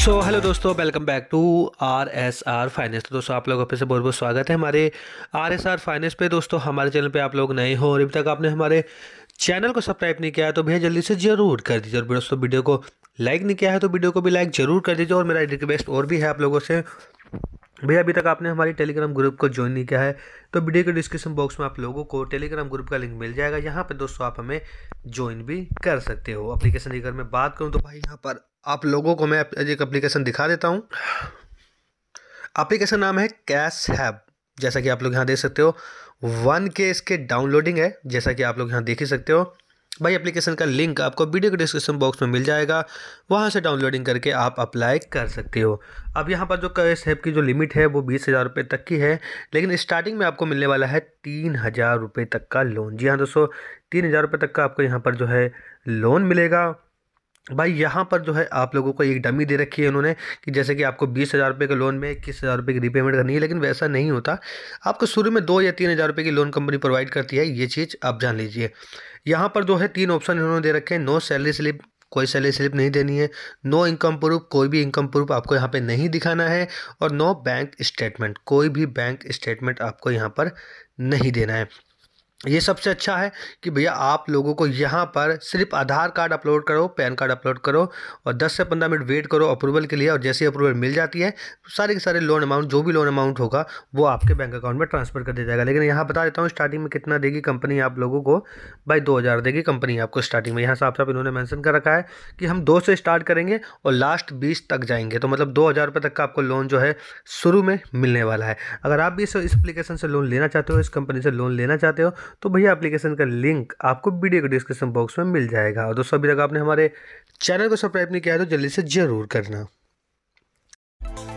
सो so, hello दोस्तों welcome back to R S R finance तो दोस्तों आप लोगों फिर से बहुत बहुत स्वागत है हमारे आर एस आर फाइनेंस पे दोस्तों हमारे चैनल पे आप लोग नए हो और अभी तक आपने हमारे चैनल को सब्सक्राइब नहीं किया है तो भैया जल्दी से जरूर कर दीजिए और दोस्तों वीडियो को लाइक नहीं किया है तो वीडियो को भी लाइक जरूर कर दीजिए और मेरा रिक्वेस्ट और भी है आप लोगों से भैया अभी तक आपने हमारे टेलीग्राम ग्रुप को ज्वाइन नहीं किया है तो वीडियो के डिस्क्रिप्शन बॉक्स में आप लोगों को टेलीग्राम ग्रुप का लिंक मिल जाएगा यहाँ पर दोस्तों आप हमें ज्वाइन भी कर सकते हो अप्लीकेशन अगर मैं बात करूँ तो भाई यहाँ पर आप लोगों को मैं एक एप्लीकेशन दिखा देता हूँ एप्लीकेशन नाम है कैश हैब जैसा कि आप लोग यहाँ देख सकते हो वन के इसके डाउनलोडिंग है जैसा कि आप लोग यहाँ देख ही सकते हो भाई एप्लीकेशन का लिंक आपको वीडियो के डिस्क्रिप्शन बॉक्स में मिल जाएगा वहाँ से डाउनलोडिंग करके आप अप्लाई कर सकते हो अब यहाँ पर जो कैश हैब की जो लिमिट है वो बीस हज़ार रुपये तक की है लेकिन स्टार्टिंग में आपको मिलने वाला है तीन हज़ार रुपये तक का लोन जी हाँ दोस्तों तीन हज़ार रुपये तक का आपको यहाँ पर जो है लोन मिलेगा भाई यहाँ पर जो है आप लोगों को एक डमी दे रखी है उन्होंने कि जैसे कि आपको बीस हज़ार रुपये के लोन में इक्कीस हज़ार रुपये की रीपेमेंट करनी है लेकिन वैसा नहीं होता आपको शुरू में दो या तीन हज़ार रुपये की लोन कंपनी प्रोवाइड करती है ये चीज़ आप जान लीजिए यहाँ पर जो है तीन ऑप्शन इन्होंने दे रखे हैं नो सैलरी स्लिप कोई सैलरी स्लिप नहीं देनी है नो इनकम प्रूफ कोई भी इनकम प्रूफ आपको यहाँ पे नहीं दिखाना है और नो बैंक स्टेटमेंट कोई भी बैंक स्टेटमेंट आपको यहाँ पर नहीं देना है ये सबसे अच्छा है कि भैया आप लोगों को यहाँ पर सिर्फ आधार कार्ड अपलोड करो पैन कार्ड अपलोड करो और 10 से 15 मिनट वेट करो अप्रूवल के लिए और जैसे ही अप्रूवल मिल जाती है सारे के सारे लोन अमाउंट जो भी लोन अमाउंट होगा वो आपके बैंक अकाउंट में ट्रांसफर कर दिया जाएगा लेकिन यहाँ बता देता हूँ स्टार्टिंग में कितना देगी कंपनी आप लोगों को भाई दो देगी कंपनी आपको स्टार्टिंग में यहाँ साफ साफ इन्होंने मैंसन कर रखा है कि हम दो से स्टार्ट करेंगे और लास्ट बीस तक जाएंगे तो मतलब दो तक का आपको लोन जो है शुरू में मिलने वाला है अगर आप भी इस एप्लीकेशन से लोन लेना चाहते हो इस कंपनी से लोन लेना चाहते हो तो भैया एप्लीकेशन का लिंक आपको वीडियो के डिस्क्रिप्शन बॉक्स में मिल जाएगा और दोस्तों अभी तक आपने हमारे चैनल को सब्सक्राइब नहीं किया है तो जल्दी से ज़रूर करना